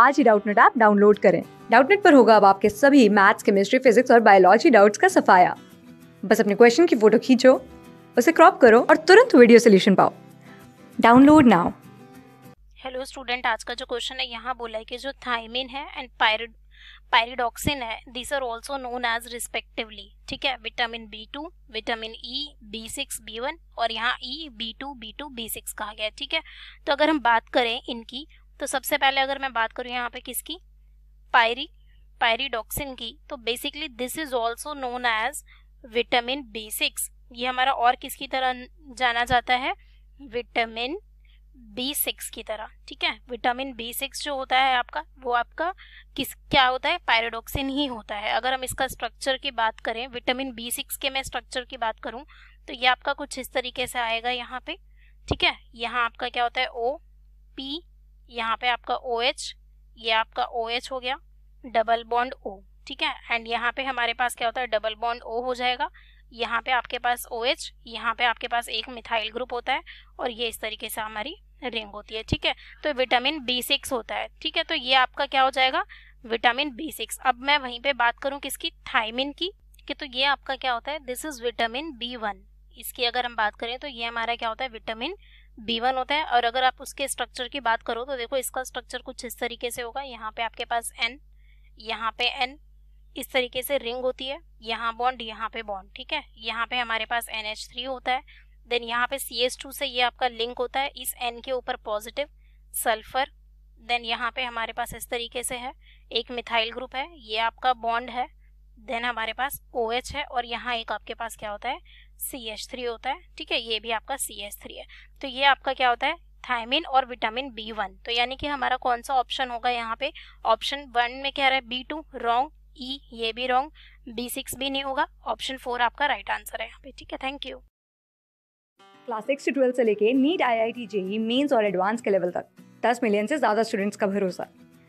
आज ही Doubtnut app download करें डाउटनेट पर होगा अब आपके सभी मैथ्स केमिस्ट्री फिजिक्स और बायोलॉजी डाउट्स का सफाया बस अपने क्वेश्चन की फोटो खींचो उसे क्रॉप करो और तुरंत वीडियो सोल्यूशन पाओ डाउनलोड नाउ हेलो स्टूडेंट आज का जो क्वेश्चन है यहाँ बोला है कि जो थाइमिन है एंड पायरिड पायरिडॉक्सिन है this are also known as respectively ठीक है vitamin B two vitamin E B six B one और यहाँ E B two B two B six कहा गया है ठीक है तो अगर हम बात करें इनकी तो सबसे पहले अगर मैं बात करूँ यहाँ पे किसकी पायरी पायरीडॉक्सिन की तो basically this is also known as vitamin B six ये हमारा और किसकी तरह जाना जाता है विटामिन बी सिक्स की तरह ठीक है विटामिन बी सिक्स जो होता है आपका वो आपका किस क्या होता है पायरेडोक्सिन ही होता है अगर हम इसका स्ट्रक्चर की बात करें विटामिन बी सिक्स के मैं स्ट्रक्चर की बात करूं तो ये आपका कुछ इस तरीके से आएगा यहाँ पे ठीक है यहाँ आपका क्या होता है ओ पी यहाँ पे आपका ओ OH, ये आपका ओ OH हो गया डबल बॉन्ड ओ ठीक है एंड यहाँ पे हमारे पास क्या होता है डबल बॉन्ड ओ हो जाएगा यहाँ पे आपके पास ओ OH, यहाँ पे आपके पास एक मिथाइल ग्रुप होता है और ये इस तरीके से हमारी रिंग होती है ठीक है तो विटामिन बी सिक्स होता है ठीक है तो ये आपका क्या हो जाएगा विटामिन बी सिक्स अब मैं वहीं पे बात करूँ किसकी थाइमिन की कि तो ये आपका क्या होता है this is vitamin B one इसकी अगर हम बात करें तो ये हमारा क्या होता है विटामिन बी वन होता है और अगर आप उसके स्ट्रक्चर की बात करो तो देखो इसका स्ट्रक्चर कुछ इस तरीके से होगा यहाँ पे आपके पास एन यहाँ पे एन इस तरीके से रिंग होती है यहाँ बॉन्ड यहाँ पे बॉन्ड ठीक है यहाँ पे हमारे पास एन एच थ्री होता है देन यहाँ पे सी एच टू से ये आपका लिंक होता है इस एन के ऊपर पॉजिटिव सल्फर देन यहाँ पे हमारे पास इस तरीके से है एक मिथाइल ग्रुप है ये आपका बॉन्ड है देन हमारे पास ओ OH है और यहाँ एक आपके पास क्या होता है सी एच थ्री होता है ठीक है ये भी आपका सी एच थ्री है तो ये आपका क्या होता है थायमिन और विटामिन बी वन तो यानी कि हमारा कौन सा ऑप्शन होगा यहाँ पे ऑप्शन वन में क्या रहा है बी टू रॉन्ग ई ये भी रॉन्ग बी सिक्स भी नहीं होगा ऑप्शन फोर आपका राइट आंसर है यहाँ पे ठीक है थैंक यू क्लास सिक्स से ट्वेल्थ से लेके NEET I I T JEE mains और एडवांस के लेवल तक दस मिलियन से ज्यादा स्टूडेंट्स का भरोसा